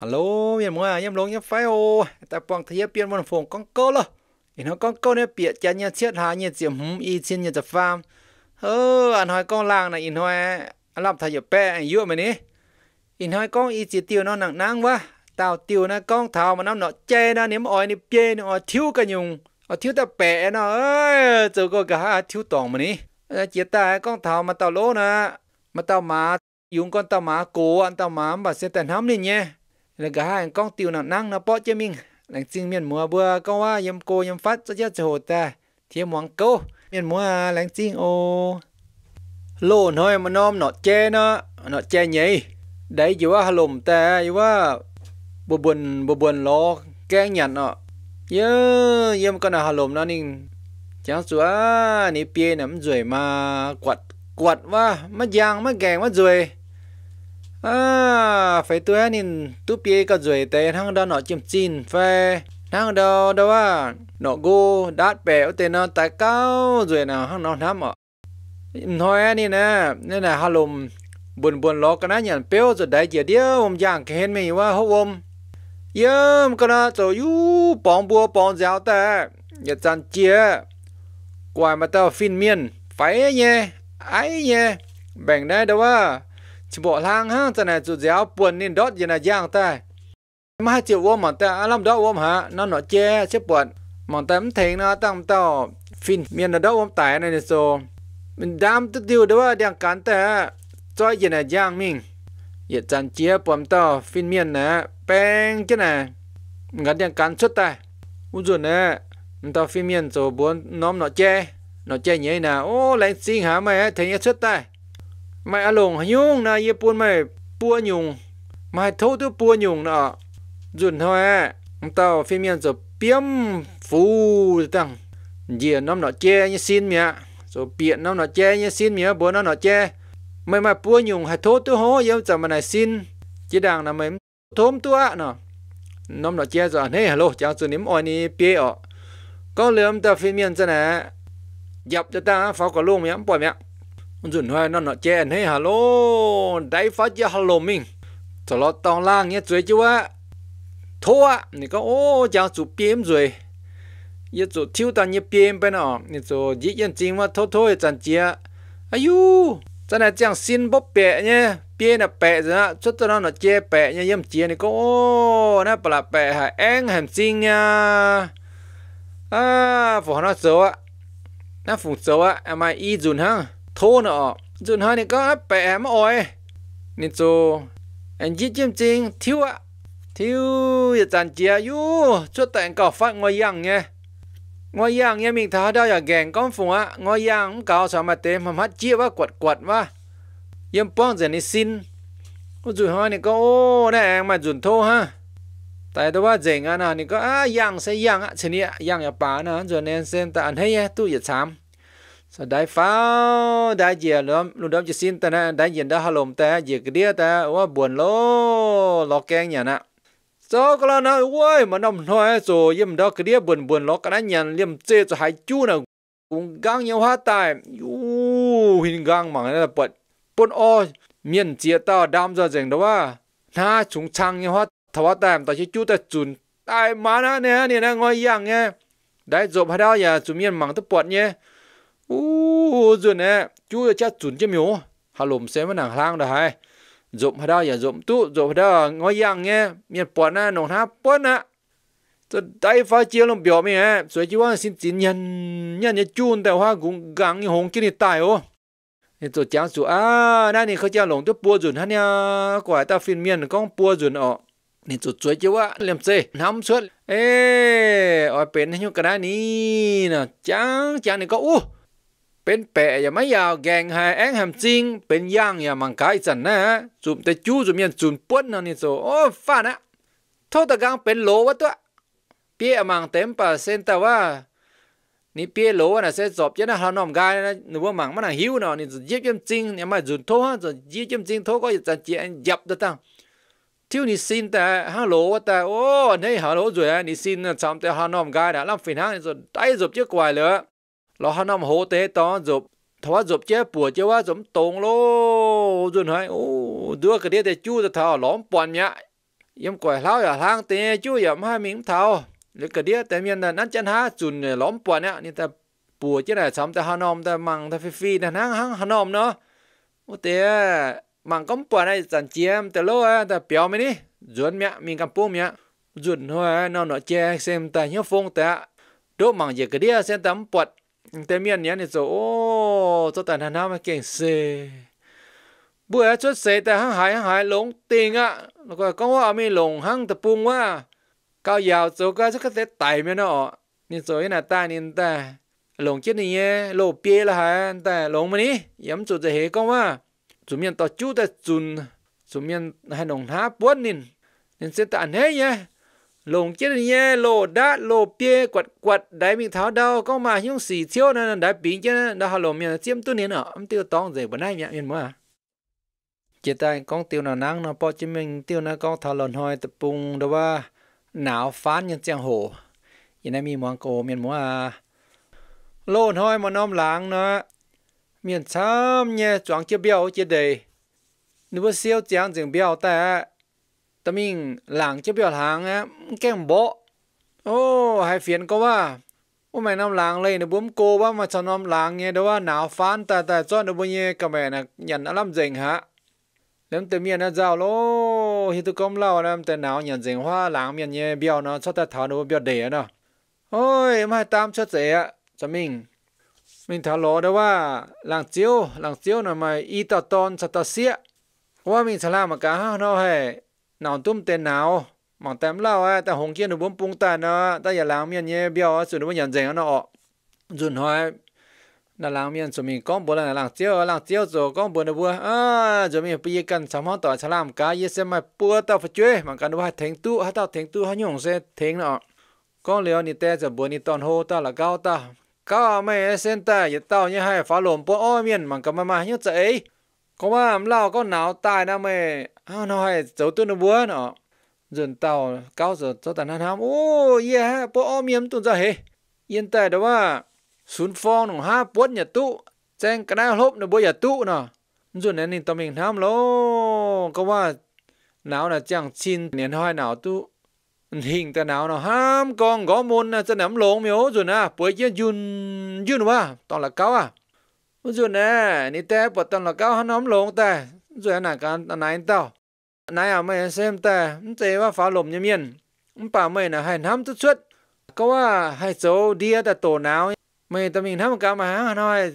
Alo, miền mua à, nhâm lông nhâm ô, ta bằng thế biên văn phòng con câu lo. Thì nó con câu này biệt chán nhá chết hà nhiệt diệm húm y xin nhiệt tập anh hỏi con làng này, in hỏi, anh làm thầy dập bè, anh dựa mày ní. In hỏi con y tiêu nó nặng nang quá. Tao tiêu nó con thảo mà nó nọ che nó nếm ỏi nếm chê nó thiếu cả nhung. Ở thiếu tập bè nó ơi, từ cả thiếu tòng mày ní. Ờ, chỉ ta con thảo mà tao lố nè, mà tao mà dùng con tao mà cố anh tao mà bà sẽ tàn hắm đi nhé là cả hai con tiêu nặng năng nó bỏ cho mình lành chinh miền mùa bữa có wa yếm cô yếm phát cho chết hồ ta thiêm hoàng câu miền mùa lành chinh ô lô nói mà nom nọ che nó nọ che nhảy, đấy dù à lùm ta dù à bù buồn bù buồn lo kén nhặt nọ yớ yếm con nào hà lùm nó nín chẳng chúa ní pie nắm rưỡi mà quật quật wa mà giang mà gèn mà rồi, à phải tôi nên tu bia có rồi tệ thằng đó nó chìm chín phải thằng đó đó à nó go đắt bèo tên nó tại cao rồi nào thằng nó nắm ạ thôi nên nè nên là hà lùm buồn buồn lo cái này nhận bèo rồi đại giờ điếu ông giang cái hên mình quá hô ôm yếm cái đó rồi u bóng bùa bóng giáo ta giờ chăn chia quay mà tao phim miên phải nhé ấy nhé bèn đây đâu à chỉ bỏ lang hang ta này chú giáo buồn nên đốt như là giang ta mà chịu ôm mà ta làm đốt ôm hả nó nó che chứ buồn mà ta cũng thấy nó tăng tao phim miền là đó ôm tại này nè so mình đam tự tiêu đó đang cản ta cho như là giang mình giờ chăn chia buồn tao phim miền nè bèn cái này ngắn đang cản xuất ta u rồi nè mình tao phim miền rồi buồn nó nó che nó che như nhảy nè ô lấy xin hả mày thấy nhất xuất ta mày ăn lồng na ye buôn mày buôn nhung mày thâu tu buôn nhung nọ dùn hoa tao phi miên rồi biếm phù tăng dìa nó nọ che như xin mẹ rồi biện nó nọ che như xin mẹ bố nó nọ che mày mà buôn nhung hay thâu tu hố yêu chả mà này xin chỉ đang là mày thôm tu nọ nó nọ che rồi hey hello chào chú nếm oi ni pie ọ có lượm tao phi miên cho nè dập cho ta pháo có luôn mẹ bỏ mẹ มันจุนให้นั่นน่ะเจนให้ฮัลโหลได้ฟ้าเจฮัลโหลมิงตลอดตอนล่างเนี่ยสวยจ้วะทั่วนี่ก็โอ้จังสุเปียมสวยยี่จุทิวตันยี่เปียมไปเนาะนี่จุยี่ยันจริงว่าทั่วทั่วจันเจียอายุจันน่ะจังสินบ๊อบเปะเนี่ยเปียน่ะเปะจ้ะชุดตอนนั้นน่ะเจเปะเนี่ยยี่มเจียนี่ก็โอ้น่ะปลาเปะหาแองแหมจริงเนี่ยอ่าฝนน่ะเจอน่ะฝนเจออ่ะมาอีจุนฮะโทนออะจุนฮานี่ก็แปะมาอ้อยนี่โจอันยิ่งจริงจริงทิวอะทิวอย่าจันเจียอยู่ช่วยแต่งก็ฟัดงอยยังไงงอยังเนี่ยมีท้าเดวอย่างแกงก้อนฝงอ่ะงอยังเก็าสามารถเต็มมัดเจี๊ยว่ากวดกวดว่ายิ่งป้องเจนี่สินก็จุนฮานี่ก็โอ้แน่มาจุนโทฮะแต่แต่ว่าเจ๋งอ่ะนะนี่ก็อ่ะยังใช่ยังอ่ะชนิดยังอย่าป่านะจนเน้นเส้นแต่อันให้ตู้อย่าช้ำ sa đại pháo đại diện đó lúc đó chỉ xin ta nè đại diện đó hà ta diện cái đĩa ta quá buồn lo lọ keng nhà nè sau cái là nó ui mà nằm nói rồi yếm đó cái đĩa buồn buồn lo cái đó nhà liêm chê cho hai chú nào cũng gang nhau hát tài u hình gang mà nó là bật bật o miền chia tao đam ra rèn đó à na chúng chang nhau hát thua tài tao chỉ chú ta chun tài mà nè nè nè ngồi yang nghe đại dộp hai đao nhà chúng miền mảng tức bật nhé อู้จุนเนี่ยจู่จะจุนจะมิวฮัลโหลเซมันหนังรลางได้ไงจบพดาอย่าจบตู้จบพดางอยย่างเงี้ยมีปวดหน้าหนองท้าปวดนะจะได้ฟ้าเจียลงเบียวไหมฮะสวยจีว่าสินจินยันยันจะจูนแต่ว่ากุ้งกังยหงกินตายโอ้นตัวจางสูอ่านั่นนี่เขาจะหลงตัวปัวจุนฮะเนี่ยกว่าตาฟินเมียนก้องปัวจุนออกนี่จุดสวยจีว่าเลี้ยมเซน้ำสวยเออเป็นให้ยุกระานี้นะจางจางนี่ก็อู้เป็นแปะอย่ามายาวแกงหาแองหำจริงเป็นย่างอย่ามังกายจันนะจุ่มแต่จู้จุ่มยันจุ่มป้วนนั่นนี่โซโอ้ฟ้านะเท่าตะกังเป็นโลวะตัวเปี้ยมังเต็มป่าเส้นแต่ว่านี่เปี้ยโลวะนะเส้นจบยันนะเราหน่อมกายนะหนูว่ามังมันหิวเนาะนี่จะเย็บยำจริงเนี่ยมาจุ่มโทฮะจะเย็บยำจริงโทก็จะเจียนยับตัวตั้งที่นี่สินแต่ฮัลโหลว่าแต่โอ้นี่ฮัลโหลจุ่ยนี่สินนะจำแต่เราหน่อมกายนะลำฟินฮะนี่จะได้จบเยอะกว่าเลย lo hắn nằm hố tế to dụp thua dụp chế bùa chế quá giống tông lô dùn hỏi ô đưa cái đĩa để chú ra thảo lõm bọn nhá yếm quẩy lão ở hang tế chú yếm hai miếng thảo lấy cái đĩa tại miền là nắn chân há chun lõm bọn nhá nên ta bùa chế này xong ta hà nam, ta măng ta phi phi ta hang hang hà nam, nữa ô tế măng cấm bọn này dàn chiếm ta lô à ta béo mấy đi dùn mẹ mình cầm bông mẹ dùn thôi nó nó che xem ta nhớ phong ta đốt măng gì cái đĩa xem tấm bọt แต่เมียนนี้เนี่จะโอ้จะแต่หนานามาเก่งเซเบุ่อชุดเสแต่หังหายหังหายหลงติงอ่ะแล้วก็ก็ว่าไม่หลงหังตะปุงว่าก้าวยาวโจก็จะก็เสไต่ไม่ยน่ะนี่โจยน่ะตานี่แต่หลงเจ็ดนี่เยโลเปียละฮะแต่หลงมานี้ย้ำจุดจะเหก็ว่าจุเมียนต่อจู้แต่จุนจุเมียนให้หนงท้าป้วนนินนี่เสแต่อันเฮ้ย lồng chết nhé lô đã lô bia quạt quạt đáy mình tháo đau có mà những xì thiếu nên đã bị chứ đã hà lộ miền chiếm tu niên ở tiêu tông rồi bữa nay miệng miền mà chỉ tay con tiêu nào nắng nó bỏ cho mình tiêu nó con thảo luận hồi tập bùng đó ba não phán nhân trang hồ vậy này mình mong cổ miền mua à lộn hồi mà nôm láng nó miền xám nhé choáng chưa béo chưa đầy nếu mà siêu trắng dừng béo ta ตมิงหลังเจ็บยอดหางนะแก้งโบโอ้ให้เฟียนก็ว่าโอ้ไม่น้ำล้างเลยนะบุ้มโกว่ามาชะนอมล้างเนี่ยเดี๋ยวว่าหนาวฟ้านแต่แต่จ้อนเดี๋ยวบุญเย่กับแม่นะยันอารมณ์เจงฮะแล้วแต่เมียนะเจ้าโลฮิตุกอมเล่านะแต่หนาวยันเจงว่าหลังเมียเนี่ยเบี้ยวเนาะชอบแต่ถาวเดี๋ยวเบี้ยวเด๋เนาะโอ้ยไม่ตามชดเสียจะมิงมิงถาลอได้ว่าหลังเจียวหลังเจียวน่ะมาอีตอตอนสตอเสียว่ามิงสลามากาเนาะให้ nào tôm tên nào mỏng tám lao á ta hồng kia nó bốn bung ta nó ta giờ làm miền nhé biểu sự nó vẫn nhận dành nó dùn hoa là làm miên rồi à, mình con bố là làm tiêu làm tiêu rồi con bố nó bua, à rồi mình bây cần sắm hoa tỏi, sẽ làm cá yên xem mà bố tao phải chơi mà cần nó hai thèn tu hai tao thèn tu hai nhung sẽ thèn nó con liều ni te giờ bố ni toàn hô tao là cao ta cao mày sen ta giờ tao như hay phá lồn bố ôi miền mà cầm mà mà như vậy có mà làm lao có não tài nào mẹ à nó cháu tôi nó búa nó dần tàu cao giờ cho tàn hàn ham yeah bố ôm yếm tuần ra hề yên tại đó mà xuống phong nó ha bốt nhà tụ trang cái nào hộp nó bố nhà tụ nó rồi nên nên tao mình ham lô có mà nào là chẳng xin niên hoài nào tụ hình ta nào nó ham con gõ môn là cho nắm lộn miếu rồi nè bữa chứ dùn dùn quá toàn là cao à rồi nè nít té bật toàn là cao hắn nắm lộn ta rồi anh nãy cả nãy tao nãy à mày xem ta thế mà phá lồm như miền bảo mày là hành ham chút chút có à hai số đĩa ta tổ nào mày tao mình ham cả mà hà nói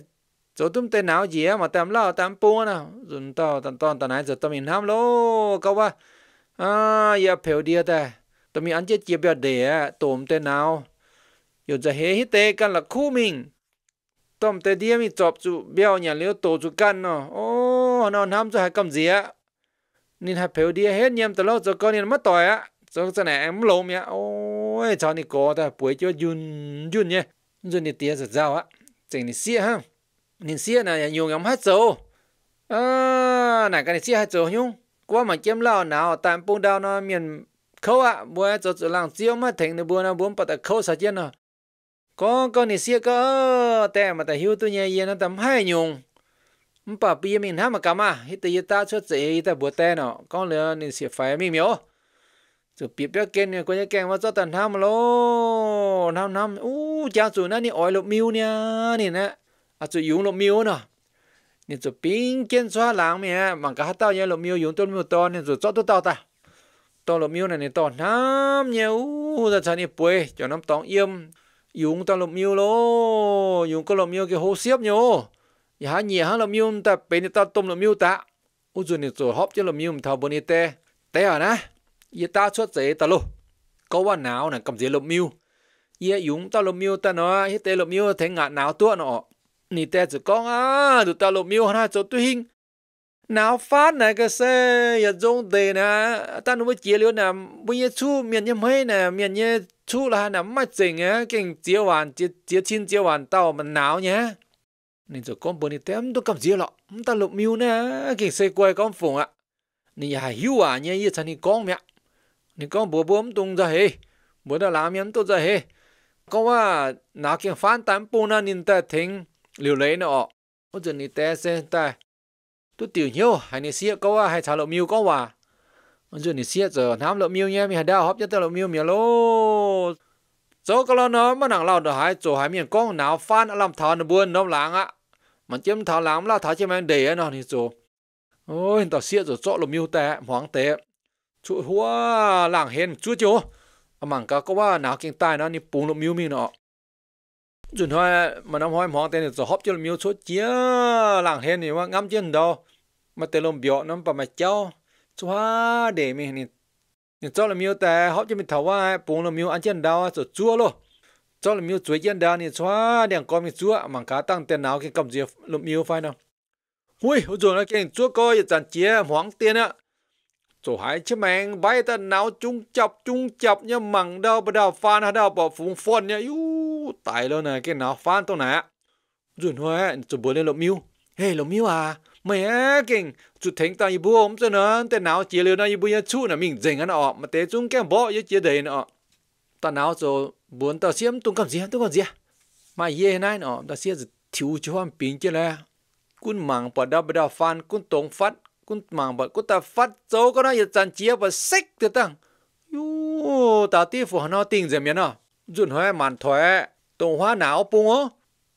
số tụm tên nào gì mà tạm lao tạm bua nào rồi tao tao tao tao nãy giờ tao mình ham lô có à à giờ phiếu đĩa ta tao mình ăn chết chia bia để tổm tên nào rồi giờ hế hít tê căn là khu mình tôm tê đi mi chọp chú béo nhà liêu tổ chú căn nó ô nó nắm cho hai cầm gì á nên hai phiếu đi hết nhem từ lâu cho con nên mất tỏi á cho cái này em lồm mẹ ôi cho nên có ta bùi cho yun yun nhé yun thì tía giật dao á chính thì xia ha nên xia này nhiều ngắm hết rồi à này cái này xia hết rồi nhung qua mà chém lao nào tạm bông đao nó miền khâu ạ bữa cho chỗ làng chiếu mà thành nó bữa nó bún bắt được khâu sao chứ nó có có nị xia có tè mà tè hiu tu nhẹ yên nó tầm hai nhung bà bia mình hả mà cả mà hít tây ta xuất dậy ta bữa tè nó có lẽ nị xia phải mi miếu rồi biết biết kênh này có những vào mà cho tần tham lo tham tham u cha chủ nó nị ỏi lục miu nha nị nè à chủ yếu lục miu nè nị chủ pin kênh xóa láng mẹ mà cả tao nhớ lục miu yếu tôn miu to nị chủ cho tôi tao ta to lục miu này nị to tham nhiều ra cho nị bùi cho nó tòng yếm dùng ta lộm miêu lô dùng có lộm miêu cái hố xiếp nhô nhà há nhẹ há lộm miêu ta bên à ta tôm lộm miêu ta u dù nè rồi hóp cho lộm miêu thảo bồn tê tê à nè ye ta xuất dễ ta lô có quả nào nè cầm dễ lộm miêu ye dùng ta lộm miêu ta nó hết tê lộm miêu thấy ngạt nào tua nọ nì tê chỉ có à tụi ta lộm miêu ha cho tôi hình nào phát này cái xe ya zong de na ta nu chia liu na bây giờ chu miền như mai na miền như chu là na ma ching á kinh chia hoàn chia chia chin chia hoàn tao mà nào nhá nên rồi con bơ ni tem tôi cầm chia lọ ta lục miu na kinh xe quay con phụng ạ ni ya hiu à nhé ye chan ni con mẹ ni con bố bố tung ra hề bố đã làm miếng tu ra hề con wa na kinh phán tám pu na nin ta thính liu lấy nó ở giờ ni te xe tay tu tiểu nhiều hay nè xia câu à hay thảo lộ miêu câu à ông dư nè xia giờ nắm lộ miêu nhé mi hạt đào hấp nhất tao lộ miêu miêu lô số cái lo nó mà nặng lao được hai chỗ hai miền con nào phan làm thảo nó buồn nó láng á mà chém thảo láng là thảo chém anh để nó thì chỗ ôi tao xia rồi chỗ lộ miêu tệ hoàng tệ chỗ hua làng chú chú mà mảng cá à, nào kinh nó miêu cả có ว่าหนาวเก่งใต้นะนี่ปูนมิวมีเนาะ chúng hoa mà năm hoa mong tên là hấp cho miêu số chia làng hen thì mà ngắm chân đâu mà tên lồng biểu nó bà mà cháu xóa để mình thì thì cho là miêu tè hấp cho mình thầu hoa bún là miêu ăn chân đâu rồi chua luôn cho là miêu chuối chân đâu thì xóa đèn con mình chua mà cá tăng tiền nào cái cầm gì lồng miêu phải đâu ui rồi nó cái chua coi chẳng chia hoang tiền á chỗ hai chứ mèn bay ta náo chung chập chung chập nhá mằng đâu bà đào phan hà đào bỏ phùng phun nhá yu tại lâu này cái náo phan tôi nè rồi hoa chỗ bữa lên lộn miu hey lộn miu à mày á kinh chỗ thánh ta ibu ông cho nó tên náo chia liều na ibu nhá chú là mình dành ăn ọ mà tế chúng kem bỏ với chia đầy nọ ta náo chỗ buồn ta xiêm tung cầm gì tung cầm gì mà ye này nọ ta xiêm thiếu cho hoàn pin chứ là cún mằng đào bà đào phan cún tống phát kun mang bal kuta phát zo ko na ya chan chia ba sek te tăng, yu ta ti fu nó ting gì ya na jun hoa màn thoe to hoa não pu o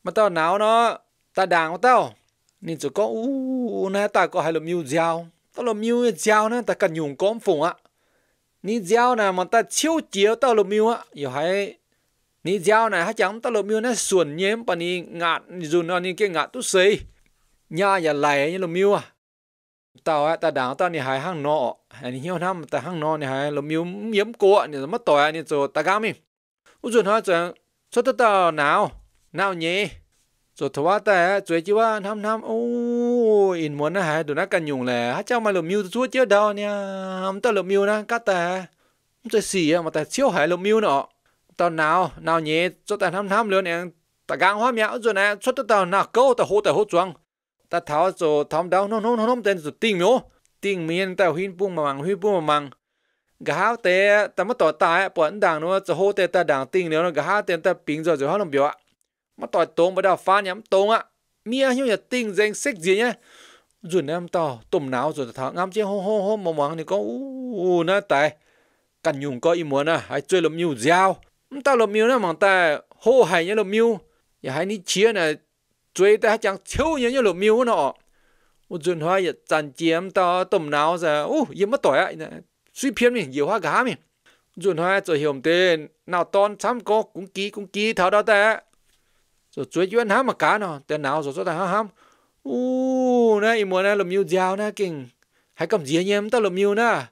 mà tao não nó ta đàng tao nên chỉ có u này ta có hai lỗ miu giao tao lỗ miu giao nó ta cần dùng cóm phùng ạ ni giao này mà ta chiếu chiếu tao lỗ miu á rồi hay ni giao này hả chẳng tao lỗ miu nó xuồn nhém bà ni ngạt dùn nó ni cái ngạt tu xì nhà nhà lại như lỗ miu à tao á ta đào tao này hai hàng nọ anh hiểu năm ta hàng nọ này hai lầm miếu miếm cố này mất tội này rồi ta gam đi u rồi nói rồi số tao tao nào nào nhỉ rồi thua ta rồi chứ ba năm năm ô in muốn nó hai đồ nó cần dùng là hát cháu mà lầm miếu chúa chứ đâu nha không tao lầm miếu nó cắt ta rồi xì mà ta chiếu hai lầm miếu nọ tao nào nào nhỉ cho ta năm năm luôn nè ta gang hoa mẹ rồi nè cho tao nào câu tao hô tao hô choang ta tháo cho thám đau nó nó nó nó tên tiền miếu tiền miên ta huyên bung mà mang huyên bung mà mang gà háo tế ta mất tỏ tài bọn đảng nó cho hô tế ta đảng tiền nếu nó gà háo tế ta bình rồi rồi hao làm biểu ạ mà tỏi tôm bắt đầu phá nhắm tôm ạ mía hiu nhà tiền danh sách gì nhá rồi em tao tôm náo rồi tháo ngắm chứ hô hô hô mà mang thì có u nó tài cần nhung có ý muốn à hãy chơi lầm nhiều dao ta lầm nhiều nó mang ta hô hài nhá lầm nhiều nhà hãy ní chia này 追的还讲秋年又了没有呢，我准话也攒钱到动脑子，哦，也没对啊，随便面有话干面，准话做兄弟，脑当参考 cũng ký cũng ký thảo đó ta, rồi 追 chuyên ham mà cá nó, tên nào rồi cho ta ham ham, u này mùa này làm nhiều giàu nè kinh, hay cầm gì nhem ta làm nhiều nè,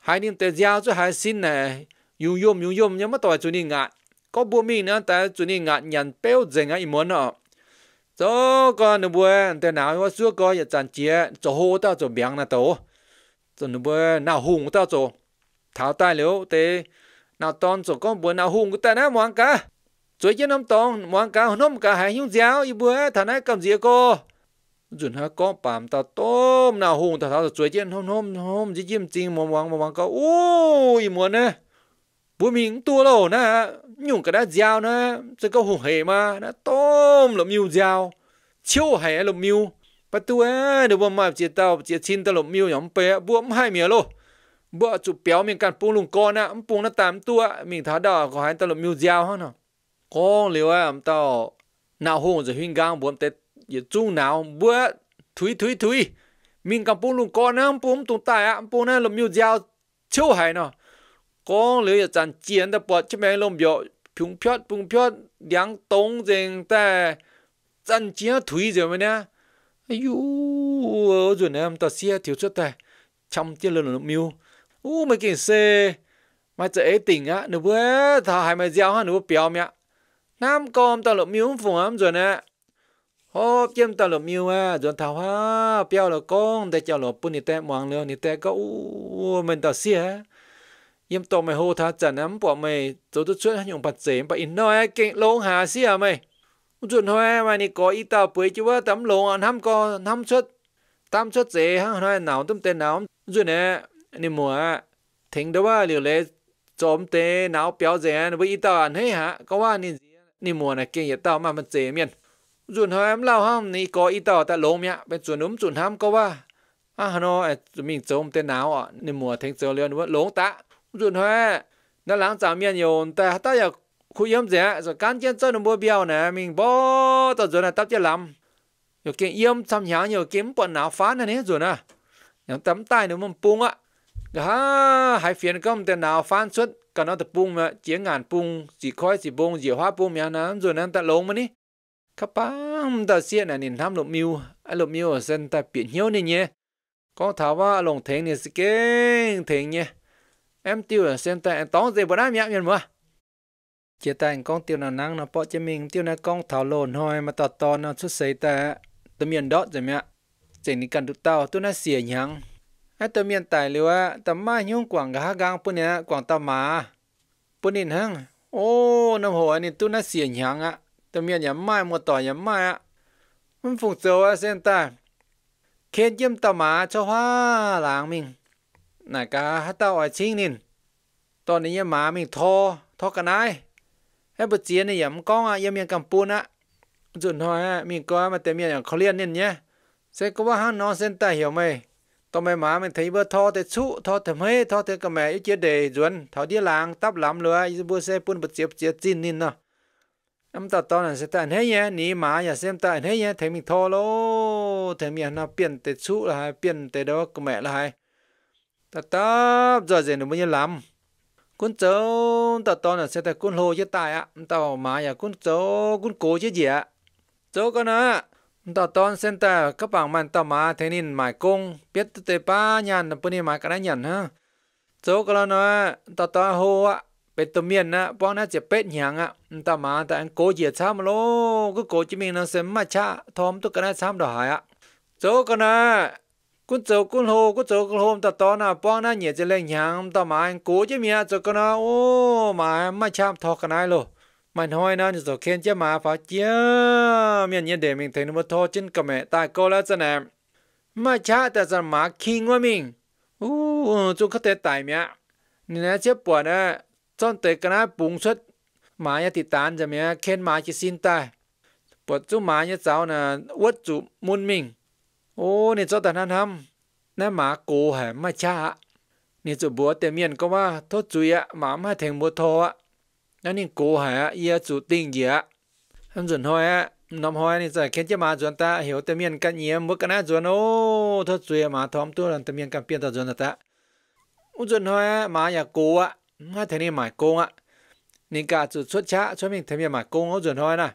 hai niên tệ giàu cho hai xin này, dùng yum dùng yum nhớ mà tội chuyện ngại, có bùa mình nữa ta chuyện ngại nhận béo dừng á mùa nọ cho con nó bữa tại nào nó xưa coi giờ chăn chia cho hô ta cho biếng là tổ cho nó bữa nào hùng ta cho tháo tay liễu tê nào ton cho con bữa nào hùng ta nó mong cả cho chứ năm tông mong cả nó cả hai nhung giáo y bữa thằng này cầm gì cô dùn ha có bám ta tôm nào hùng ta tháo rồi chứ hôm hôm hôm chỉ chim chim mong mong mong có ui muốn nè bố mình tua lổ na nhung cái đã giao na cho câu hùng hề mà đã tôm lộm miu giao chiếu hề lộm miu bà tua được bom mà chia tao chia xin tàu lộm miu nhóm bé bố ông hai mía lô bữa chụp béo mình cản pung lùng con á ông nó tám tua mình thả đỏ có hai tàu lộm miu giao hơn à con liều à tao tàu nào hùng rồi huynh gang bố ông tết giờ chung nào bữa thui thui thui mình cản pung lùng con á ông pung tụng tài á ông nó lộm miu giao chiếu hề nào trận chiến chiến dân ta 光了一盏尖的把这边弄表，平飘平飘，两东人在站尖腿怎么呢？哎呦，我准呢，到时跳出来，chăm chứ lần nó miêu u mày kiện xe mày chạy ấy tỉnh á nữa bữa thà hai mày giao ha nữa biểu mẹ nam com ta lộn miêu phùng ám rồi nè hô chim tao lộn miêu à rồi thà hoa biểu là con để cho lộn bún nít tè mang leo nít tè có u mình ta xe. ยมตัวไม่โหทาจันน้ำปวไม่ตัวตัวช่วยหยงปัดเสมไปอินน้อยเก่งลงหาเสียไม่จุนห้อยมานี่ก่ออีตาเปื่อยจีว่าตำลงอันทำก่อทำชุดตามชุดเสห้างน้อยหนาวต้มเตนหนาวจุนเนี่ยนี่หมัวถึงได้ว่าเหลียวเลยจอมเตหนาวเปียวเสียนไปอีตาอันให้ฮะก็ว่านี่นี่หมัวนะเก่งอย่าเต้ามามันเสียเมียนจุนห้อยเล่าห้องนี่ก่ออีตาแต่ลงเนี่ยเป็นจุนนุ่มจุนห้ามก็ว่าอ่ะฮะเนาะมีจอมเตหนาวอ่ะนี่หมัวถึงเจอเรียนว่าลงตะ rồi hoa nó lắng giảm miên nhiều ta ta giờ khu yếm rẻ rồi cán chân cho nó mua biêu nè mình bỏ tao rồi là tao chưa làm rồi cái yếm xăm nhá nhiều kiếm quần áo phá này rồi nè những tấm tay nó mông bung á ha, hai phiền công tiền nào phán xuất cả nó tập bung mà chỉ ngàn bung chỉ khói chỉ bung chỉ hoa bung miếng nám rồi nên ta lông mà ní khắp bám ta xiên này nhìn tham lục miêu, à lục miêu ở sân ta biển hiếu này nhé có lồng nhé. เอ็มติวเซนต์แตต้องเจ็บได้ไหมเมียนมัวเจ้าแต่งกองติวนังนะปอจะมีติวนะกองถาวรหอยมาตัดตอนนะชุดใส่แต่ตัวเมียนดอจะเมียเจนิกันดุเต้าตัวน่าเสียยังไอ้ตัวเมียนตายเลยวะแต่มายุ่งกว่างกะฮักกางปุ่นเนี่ยกว่างตามาปุ่นอินหังโอ้น้ำหัวนี่ตัวน่าเสียยังอ่ะตัวเมียนอย่าไม่หมดต่ออย่าไม่อ่ะมันฟุ่งเจ้าเซนต์แต่เคียนเยี่ยมตามาชาวฮ่าหลังมิงนากาฮัตตาออยชิงนิน ตอนนี้ยามามีทอทอกันไอให้ปเจียนเนี่ยยำก้องอ่ะยำยังกำปูนอ่ะจุดหอยมีกนมาเต็มอย่างเขาเลียนเนี่ยเนี่ยเซก็ว่าห้างนอนเส้นใต้เหี่ยวไหมตอนไม่มามันทีเบอร์ทอแต่ชุทอแต่เมยทอแต่กระแม่ยเจียเดยจวนเท่าเดียลางตับลำเลยยบัวเซปุ่นปเจียบเจียจินนินเนาะอำตัดตอนนั้นเส้นใต้เฮียหนีหมาอย่าเส้นใต้เฮียเทมีทอโลเทมีอันน่าเปลี่ยนแต่ชุละฮเปลี่ยนแต่ดกกแม่ละฮ ta ta giờ giờ nó mới làm cún cháu ta to là sẽ ta cún hồ chứ tài á tao mà nhà cún cháu cún cố chứ gì ạ cháu con á ta to sen ta các bạn mình tao mà thế nên mài công biết tới ba nhà là bữa nay mài cái đó nhận ha cháu con nó ta to hồ á bên tôi miền á bọn nó chỉ bết nhàng á ta mà ta ăn cố gì sao mà lô cứ cố chỉ mình nó sẽ mà cha thom tôi cái này sao đó hại á cháu con á cún chỗ cún hồ cún chỗ cún hôm ta to na bong na nhẹ chỉ lên nhàng ta mà anh cố chứ mía chỗ con na ô mà mà chạm thọ cái này luôn mà nói na như chỗ khen chứ mà phải chứ miền nhiên để mình thấy nó mất thọ trên cầm mẹ tại cô là thế em mà cha ta sẽ mà kinh quá mình ô chú có thể tại mía nên là chết bỏ na chọn tới cái này bùng xuất mà nhà tịt tán cho mía khen mà chỉ xin ta bỏ chú mà nhà cháu là uất chủ muôn mình ô nè cho tàn hàn hâm nè mà cô hả mà cha nè chủ búa tiền miền có mà thốt chú ạ mà mà thành mua thô cô hả ia chủ tình gì ạ hâm chuẩn hoa năm hoa nè giờ khiến cho mà chuẩn ta hiểu tiền miền cái nhiều mua cái nào chuẩn ô thốt chú mà thom tu là tiền miền cái tiền ta chuẩn ta ô chuẩn hoa mà nhà cô ạ mà thế này mà cô ạ nè cả chủ xuất cha cho mình thế miền mà cô ô chuẩn hoa nè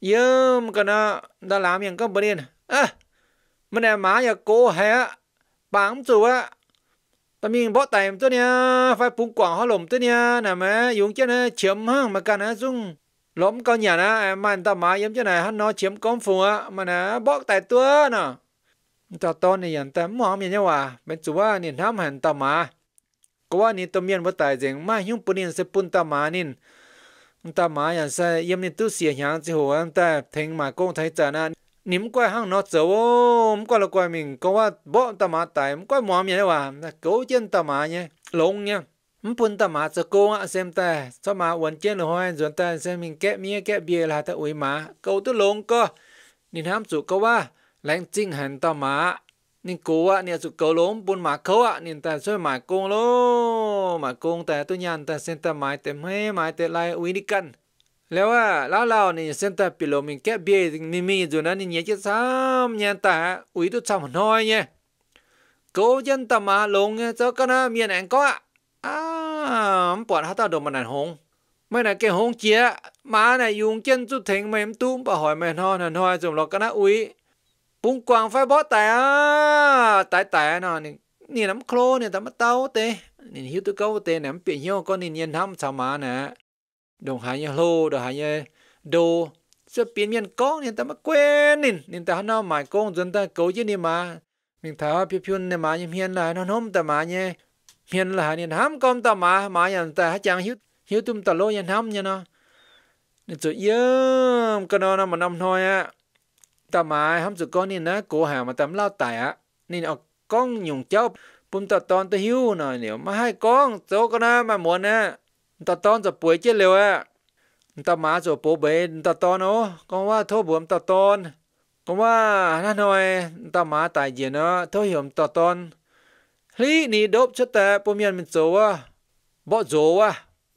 yếm cái nào đã làm miếng cái bữa มันแหมาอย่าโกแฮปังจู่อะตามีบ่แต่มตัวเนี้ยไฟปุงกว่างฮอลมตัวเนี้ยนะแม่ยุงเจ้านะเฉียมห้างมากันนะซุ่งล้มก็อย่านะมันตามายิ้มเจ้าไหนฮันนอเฉียมก้มฟัวมันนะบ่แต่ตัวน่ะจอตอนนี่อย่างแต่หมอมีเนี่ยว่าเป็นจู่ว่าเนี่ยทําหันตามาก็ว่านี่ตัวเมียนบ่ตายเจงมายุ่งปุนินเสปุนตามานินตามาอย่างใส่ยิ้มนี่ตู้เสียหยังสิโหแต่ถึงมาโกงไทยจานะ ním quay hang nó dấu ôm quay là quay mình có qua bỏ ta má tại em quay mua mòm vậy mà cố chân ta má nhé lông nhé mình phun ta má cho cô ạ xem ta cho má uốn chân là hoài rồi ta xem mình kẹp mía kẹp bia là ta uy má, câu tôi lông co, nên ham chủ câu ba lãnh chinh hẳn ta má, nên cố ạ nên chủ câu lông buôn má khâu ạ nên ta xoay má cô lô má cô ta tôi nhàn ta xem ta mãi tem hê mãi te lại uy đi cần แล้วว่าแล้วเรานี่เส้นตาปิโลมินแกเบียนี่มีอยู่นั้นนี่เนี่ยจะซ้ำเนี่ยตาอุ้ยตัวซ้ำน้อยเนี่ยกูยันตามาลงเนี่ยเจ้าก็น่าเมียนแองก็อ้ามปวดหัวตาดมมันนั่นหงไม่น่ะแกหงเจียมาน่ะยุงเจียนจุดเถงไม่มตุ้มปะหอยไม่นอนนอนจมหลอกก็น่าอุ้ยปุ้งกวางไฟบอสแต่แต่แต่นอนนี่นี่น้ำโคลเนี่ยแต่มาเต้าเตนี่หิวตัวเก้าเตเนี่ยเปลี่ยนเหี้ยวก็นี่เนียนทำสมานะ đồng hái nhà lô đồng hái nhà đồ sẽ biến miền con nên ta mà quên nên nên ta nó mãi con dân ta cố chứ nên mà mình tháo phiêu phiêu nên mà như hiện là nó không ta mà nhé hiện là nên ham con ta mà mà nhà ta chẳng hiếu hiếu tum ta lô nhà ham nha nó nên sự yếm cái nó nó mà năm thôi á ta mà ham sự con nên á cố hà mà tấm lao tài á nên ở con nhung cháu bùm ta toàn ta hiếu nè nếu mà hai con số con mà muốn á ta ton giờ buổi chết liều à ta má rồi bố bé ta ton nó con ว่า thôi buồn ta ton con ว่านั่นหน่อย ta má ตายเย็นเนาะ thôi hiểu ta ton ลีนี่ดบชะแต่ปมียนมันโจวะบ่โจวะ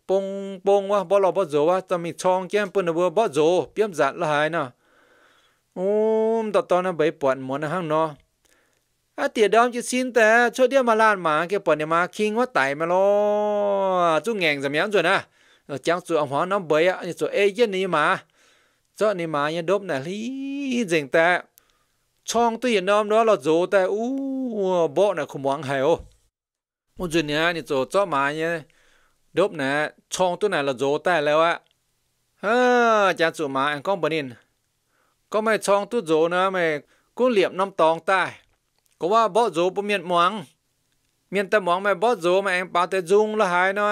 ปงปงวะบ่หลอบ่โจวะจะมีช่องแก้มปืนเบอบ่โจเปียมจัดละหายนะโอ้มตอตอนนั้นใบปวดหมอนห้างเนาะอาเตียดอมจะซินแต่ช่วยเดียมาลานหมาเก็บปอนเนี่ยมาคิงว่าไต่มาล้อจุ้งแงงสมัยนั้นส่วนนะจังส่วนหัวน้ำเบยอ่ะส่วนเอเย่นนี่มาส่วนนี่มาเนี่ยดบน่ะลีจริงแต่ช่องตัวเย็นน้อมเนาะเราโจแต่อู้บ่น่ะขมวังไห้โอ้มันจุดเนี้ยนี่โจเจ้ามาเนี่ยดบน่ะช่องตัวไหนเราโจแต่แล้วอ่ะฮะจังส่วนมาอันก้องปนินก็ไม่ช่องตัวโจนะไม่กุ้งเหลี่ยมน้ำตองใต้ có ว่าบ่โจปเมียนหมวงเมียนตะหมวงแม่บ่โจแม่งปาเตจุงละหายเนาะ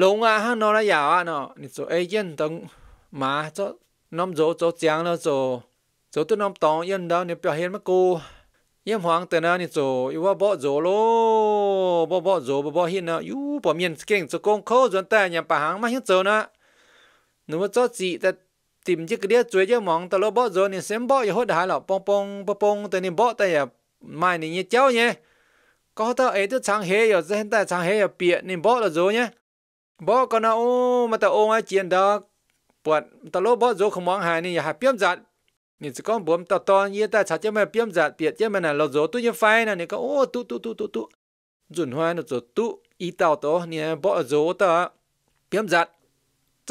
ลงอ่ะฮะเนาะละยาวอ่ะเนาะนี่โจเอเจนตองมาโจน้อมโจโจเจียงเนาะโจโจตัวน้อมตองเยี่ยมดาวเนี่ยเปียเห็นมะกูเยี่ยมหวังแต่นะนี่โจอีว่าบ่โจโลบ่บ่โจบ่บ่เห็นเนาะอยู่บ่เมียนเก่งจะกงโคจนแต่อย่าปะหางมาเห็นโจนะหนูว่าโจจีแต่ tìm chiếc cái đĩa chuối chứ mong tao lo bó rồi nên xem bó giờ hốt đá lọ pong pong pong pong tao nên bó tay à mai này như cháu nhé có ta ấy tức sáng hế ở hiện tại sáng hế ở biển nên bỏ là rồi nhé bỏ còn ô mà ta ôm ai chiến đó bọn ta lỗ bỏ rồi không mong hài nên nhà hạt biếm giặt nên chỉ có bốn ta to như ta chả cho mày biếm giặt biệt cho mày là lột rồi tôi như phai này nên có ô tu tu tu tu tu dùn hoa nó rồi tu ý tao to nên bỏ rồi ta biếm giặt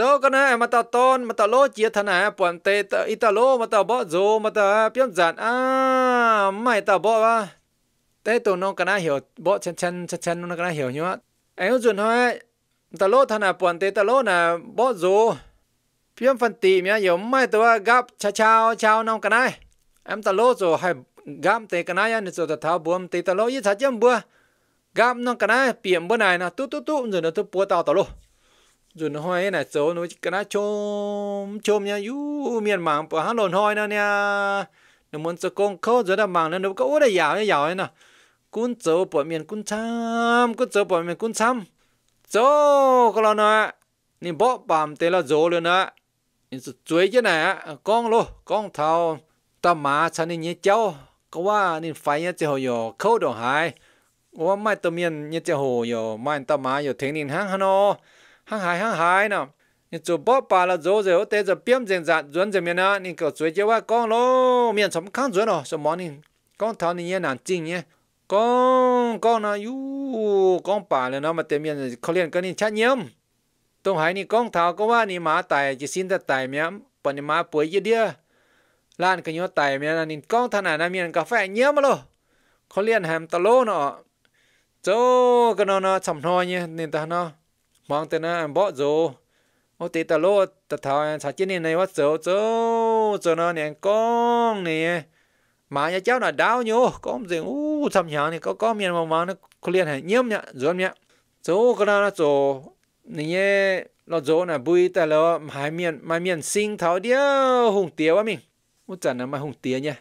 so kana ma ta ton ma ta lo chia thana pon à, tê ta ít italo ma ta bo zo ma ta piam zan à, mai ta bo ba à. te to cái kana hiểu bo chen chen chen nó cái kana hiểu em ai dùn thôi, ta lo thana pon à, tê ta lo na bo zo piam phân tì mía hiểu mai ta gap cha chao chao cái kana em ta lo rồi, hai gam te kana ya ni zo ta thao buom te ta lo yi cha chem bua gam no kana piam bua này na tu tu tu rồi nó tu bua tao tao lo dù nó hoi này số nó cái nó chôm chôm nha u miền mảng bỏ hắn lồn hoi nó nha nó muốn cho con khâu rồi nó mảng nó nó có ủa đây dạo nha dạo nè cún số bỏ miền cún chăm cún số bỏ miền cún chăm số cái lo nè nên bỏ bám tê là dỗ luôn nè nên chuối chứ này con luôn con thao ta má chăn nên nhớ cháu có ว่านี่ไฟเนี่ยจะหยอเข้าดอกหายว่าไม่ตัวเมียนเนี่ยจะหยอไม่ตามาอยู่เทงนินห้างฮานอ hăng hải hăng hải nào 你做包把了做着，带着边境站转这面呢，你个最近我讲咯，面怎么看准了？什么呢？讲他你也难进呢，讲讲呢哟，讲把了那么对面可怜跟你吃娘，东海你讲他讲话你妈带就新的带面，把你妈背一点，烂个鸟带面了，你讲他那那面个饭娘么咯？可怜还么得咯呢？走个那那怎么呢？你他那。mang tên là bỏ rồi ô tê ta lô ta thảo em sáng chiến này bắt rồi rồi rồi nó nè con nè mà nhà cháu là đau nhô con gì u thầm nhà này có có miền mà mà nó có liên hệ nhiễm nhá rồi nhá rồi cái đó nó rồi nè nó rồi là bùi ta lô hai miền mai miền xinh thảo điêu hùng tiếu á mình u chẳng là mà hùng tiếu nhá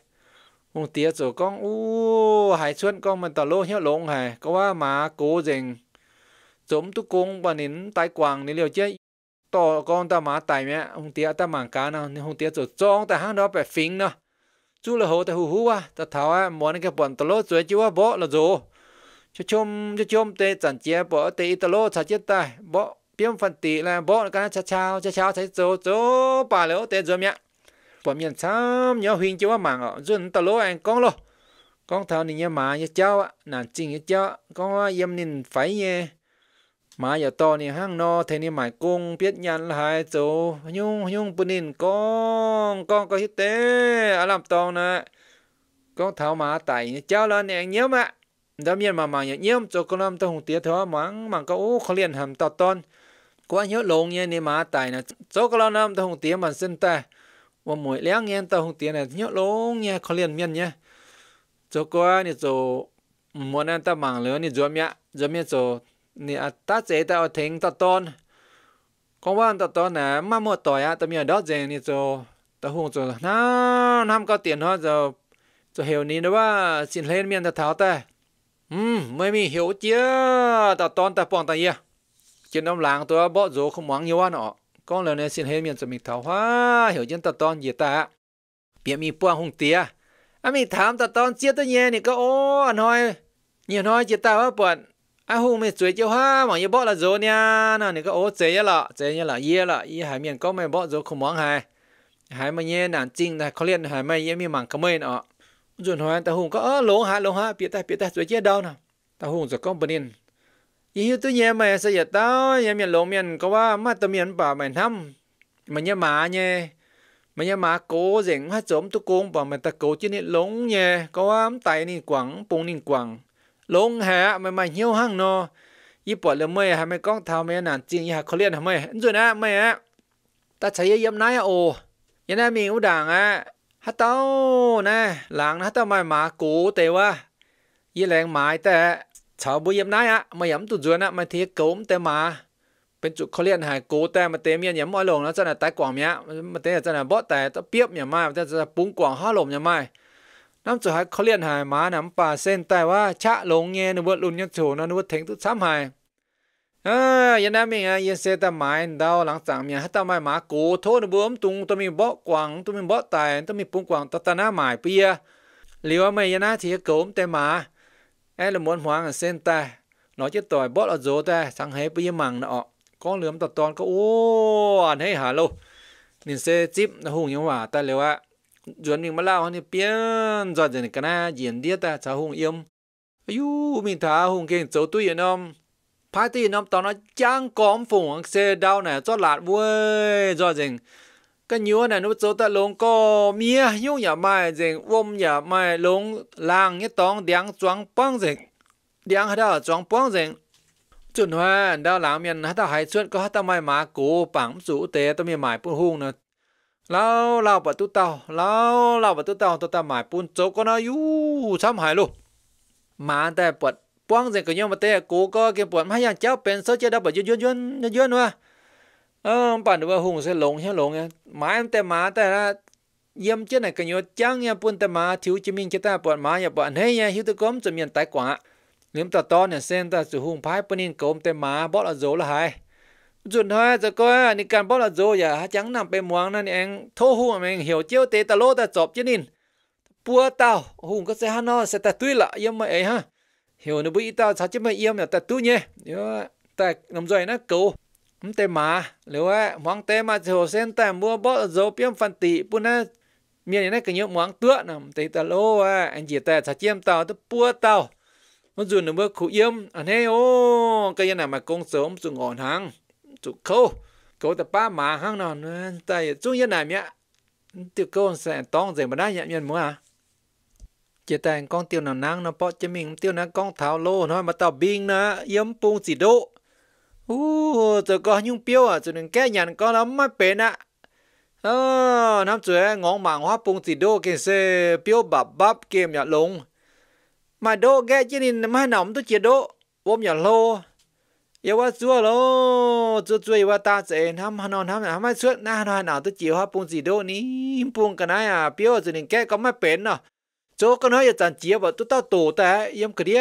hùng tiếu rồi con u hải xuân con mà ta lô hiếu lộn hài có mà cố dành chấm tu cung bà nín tài quang nín liệu chơi to con ta má tài mẹ hùng tiệt ta mảng cá nào hùng tiệt chỗ trong ta hang đó phải phính nào chú là hồ ta hù hù à ta tháo à muốn cái bọn tao lốt rồi chú à bỏ là rồi cho chôm cho chôm tê chẳng chia bỏ tê tao lốt chả chết tài, bỏ biếm phần tỷ là bỏ cái chà chao chà chao, thấy chỗ chỗ bà lỡ tê rồi mẹ bọn miền xám nhớ huynh chú à mảng ở dân tao lốt anh con lo con thao này nhà má nhà cháu à nàng chinh nhà cháu à, con em à, nín phải nhé mà giờ to nè hang no thế nè mãi cung biết nhắn lại chỗ nhung nhung bún nín con con có hít tế à to nè con thảo mà tại cháu lên nè nhớ mà đâm nhiên mà mà nhớ nhớ chỗ làm tao hùng tía thó mắng mà có ô khó liền hầm to ton quá nhớ lộn nhé nè mà tại nè chỗ con làm tao hùng tía mà xin ta và mỗi lẽ nghe hùng tía nè nhớ lộn nhé khó liền miên nhé chỗ qua nè chỗ muốn ăn ta mảng lớn nè chỗ mẹ chỗ mẹ chỗ nè à, ta chế tao thính tao tôn con quan tao tôn nè à, mà mua tỏi á à, tao miền đó dễ nè cho tao hùng cho nó năm có tiền hơn giờ cho hiểu ní xin lên miền tao tháo ta ừm mới mi hiểu chưa tao tôn tao bọn tao ye chuyện ông làng tôi bỏ rổ không mắng nhiều nọ con lần này xin hết miền cho mình tháo hoa hiểu chưa tao tôn gì ta biết mi buông hùng tía à mi thám tao tôn chết tao nhẹ nè có ô nói nhiều nói chỉ ta ở bọn 啊，后面追就哈，往一包了走呢，那那个哦，这一了，这一了，一了，一还面搞没包走，可忙还，还没耶难进的，可怜还没耶面忙可没呢。rồi nói ta hùng có ờ lỗ hả lỗ biết ta biết ta rồi chết đâu nè ta hùng rồi con bên yên yêu tôi nhé mày sẽ giật tao nhé miền lỗ miền có ba mà tao bảo mày thăm mày nhé má nhé mày nhé má cố dẻng hết sớm tôi cố bảo mày ta cố chứ nên lống nhé có ba tay nên quẳng bông nên quẳng ลงหาม่มาเหี่ยวหั่งนอยี่ป่ดเลยเมื่อฮะไม่ก้องเท้าไม่นานจริงยี่ฮะเขาเลียนทำไมอันจุนะไม่ฮะตาใช้ยี่ยมนายโอยันน่ามีอุด่างอ่ะฮัตเต้านะหลังนะฮัตเต้าไม่หมากูแต่ว่ายี่แรงหมายแต่ชาวบุยยมนายอ่ะมาหยำตุดจวนอ่ะมาเทียกมแต่หมา เป็นจุดเขาเลียนหายกูแต่มาเตมียนยำอ้อยลงแล้วจะน่ะตายกว่างเนี้ยมาเตจะน่ะบ่แต่ตเปียบเนี่ยมาจะจะปุ้งกว่างห้าลมเนียไม่น้ำดหาดเขาเลียนหายหมาหนำป่าเส้นแต่ว่าชะลงเงนวดลุนยังโฉนนวดเถงทุกซ้ำหายเออยันนั้นมีไงยันเสตหมายดาวหลังจากมีฮัตตาไม่หมากูโทษบวมตุงตัวมีเบาะกวางตัวมีเบาะตายตัวมีปุ่งกวางตัตนาหมายเปียหรือว่าไม่ยันนาเถียโกมแต่หมาไอ้ละมวนหวางเส้นแต่หนอจะต่อยบอสอโจแต่สังเฮปีมังนะอ๋อกนเหลือมตัดตอนก็โอ้อนให้หาโลนินเซจิบนะหุงยังว่าแต่เลยว่า chuẩn mình mà lao thì biến giọt dần cái na diễn điết ta cháu hùng yếm ayu mình thả hùng kia cháu tuy yên ông phá tì nó tao nói chang cóm phùng xe đau này cho lạt vui giọt dần cái nhúa này nó cháu ta lông co mía nhú nhà mai dần ôm nhà mai lông làng nhất tông đáng choáng băng dần đáng hả đó choáng băng dần chuẩn hoa đau làm miền hả ta hải xuân có hả ta mai má cố bảng chủ tế ta mi mải bút hung nữa lao lao bà tu tàu lao lao bà tu tàu tu ta mãi bún chỗ con nó yu sắm hải luôn mà ta bật quăng gì cái nhau mà ta cố có cái bật mấy anh cháu bên số chơi đâu bà duyên duyên duyên duyên nữa ờ bạn được hùng sẽ lồng lộn lồng lộn mà anh ta mà ta là yếm chết này cái nhau chăng nhà bún ta mà thiếu chỉ minh cái ta bật mà nhà bật hay nhà hiếu tôi cấm cho miền tái quả liếm ta to này xem ta sử hùng phái bên in cơm ta mà bỏ là dấu là hai จุดท้ายจะก็ในการป้องละโจอย่าจังนำไปมวงนั่นเองโทหัวเองเหี่ยวเจียวเตตะโลตะจบเจนินปัวเต่าหุ่นก็เสียนอเสียแต่ตุ้ยละยังไม่เอ้ฮะเหี่ยวนึกว่าอีเต่าชาจะไม่เอี่ยมแต่ตุ้ยเนี่ยเดี๋ยวแต่ลำจอยนะกูมันเตมาหรือว่าหวังเตมาเหี่ยวเส้นแต่มัวป้องละโจเปียมฟันติปุ่นนะเมียนี่ก็ยังหวังเตื้อนะเตตะโลอ่ะอันเจียแต่ชาเจียมเต่าตะปัวเต่ามันจุดนึกว่าขู่เอี่ยมอันนี้โอ้ก็ยังนำมาโกงเสริมสุงอ่อนหาง hang จุโคก็แต่ป้าหมาห้างนอนแต่จุยันไหนเมีย tiêu cô sẽ tông dễ mà đã nhận nhận mua à chỉ tại con tiêu nào nang nó po cho mình tiêu nắng con tháo lô nó mà tao binh nó yếm pung gì độ u giờ có nhung piêu à cho nên cái nhàn con nó mất bền à ờ nam tuổi ngóng mảng hoa pung gì đô kia xe piêu bắp bắp kia nhà lùng mà đô cái chứ nên mà nóng tôi chia đô, ôm nhà lô เยว่าวัวโลจัวจัวเยว่าตาเจนทำฮานอนทำทำาไม่ชื่อหน้าหนาหนาวตัวจีวฮะป่นสีโดนี้ปุ่นกันนงอ่ะเปียวจะหนึ่งแก่ก็ไม่เป็นเนาะโจก็นเฮ้ยอาจาจันเจี๊ยบตัวเต้าโตแต่ยำกระเดีย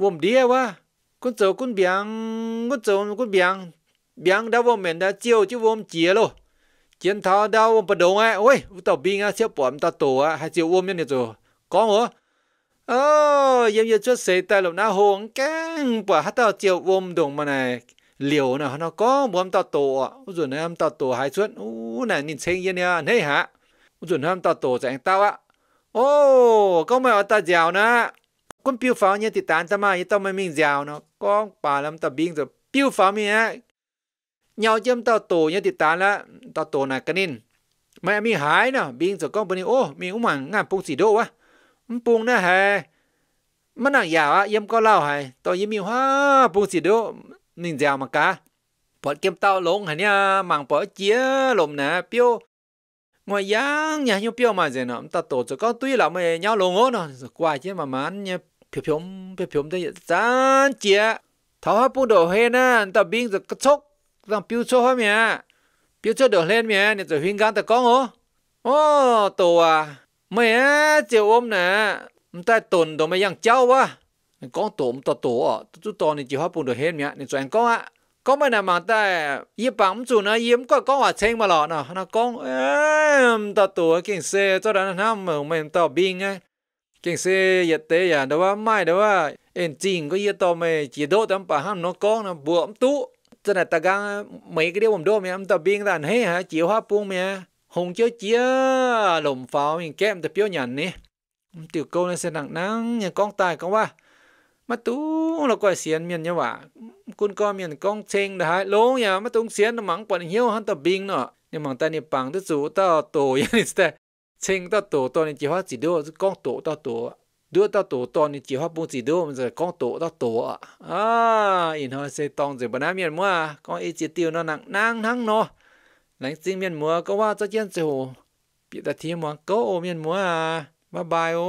วมเดียว่าคุณโจคุณเบียงคุณโจคุณเบียงเบียงดาวมเหม็นดาเจียวจิววมเจียโลเจียนท้าดาวมประดงไอ้โอ้ยตัวบิงอ่ะเชี่ยวปอมตัวโตอ่ะให้เจียววมยนีเนี่ยโจก้องเหรอ Ồ, yếm yếm chút xe tay lộn nó hồn căng, bà hát tao chiều ôm đồng mà này. Liều nào nó có, bố tao tổ ạ. Rồi nó tao tổ hai chút, ú này nhìn xanh yên nha, hả? Rồi nó tao tổ cho tao ạ. Ồ, có mày ở ta dạo nè. Quân piêu pháo nhé thì tán ta mà, tao mày mình dạo nó. Có bà làm tao biên rồi, piêu pháo mình á. Nhau chấm tao tổ nhé thì tán là, tao tổ này cái nên. Mày mình hái nè, biên rồi có bữa nay, ô, mình cũng mà ngàn bông xì đô á. ปุงนะฮะมันหนังยาวอ่ะยิ้มก็เล่าให้ ตอนยิ้มมีว่าปุงสิดูนิ่งเจ้ามากะปอดเก็บเต้าลงหะเนี่ยมังปอเจียลมนะเปียวงอยยังอย่าอยู่เปียวมาเจเนาะตาโตจะก็ตุ้ยละไม่ยาวลงโอ้เนาะกว่าเจียมามันเนี่ยเพียวๆเพียวๆได้จานเจียถ้าว่าปุงโดเฮนั่นตาบิงจะกระชก ต้องปิ้วโชว์เมียปิ้วโชว์โดเล่นเมียเนี่ยจะหิงกันแต่ก้องโอ้โอ้ตัว mẹ chiều ôm nè ta tồn đồ mày yang cháu quá có tổ một tổ tổ à? tổ này chỉ hoa bùn được hết nhá nên cho anh có ạ có mấy ta yếm bằng chú nó yếm có có hòa chênh mà lọ nó nó có em tổ kinh xe cho đó nó mở mình tổ binh ấy kinh xe yết tế à đâu á mai đâu á em chính có yết tổ mày chỉ đốt tấm bà ham nó có nó buộm tú cho ta gang mấy cái điều mình đốt mày em tổ binh đàn hết hả chỉ hoa bùn mày hồng chiếu chia lồng pháo mình kém tập biểu nhàn nè tiểu câu này sẽ nặng nắng nhà con tài con qua mà tú là coi xiên miền nhau vả quân co miền con chênh đã hai lố nhà mà tung xiên nó mắng quần hiếu hắn tập binh nọ nhưng mà ta niệm bằng tức dù ta tổ yên nè chênh ta tổ to nên chỉ hoa chỉ đưa con tổ ta tổ đưa ta tổ to nên chỉ hoa bung chỉ đưa mình giờ con tổ ta tổ à in hoa sẽ tòng rồi bữa nay miền mua con ít chỉ tiêu nó nặng nang thắng nó หลังจริงเมียนมัวก็ว่าจะเยี่ยนโจปีดตะเทียมัวก็โอเมียนมัวอ่ะบ๊ายบายโอ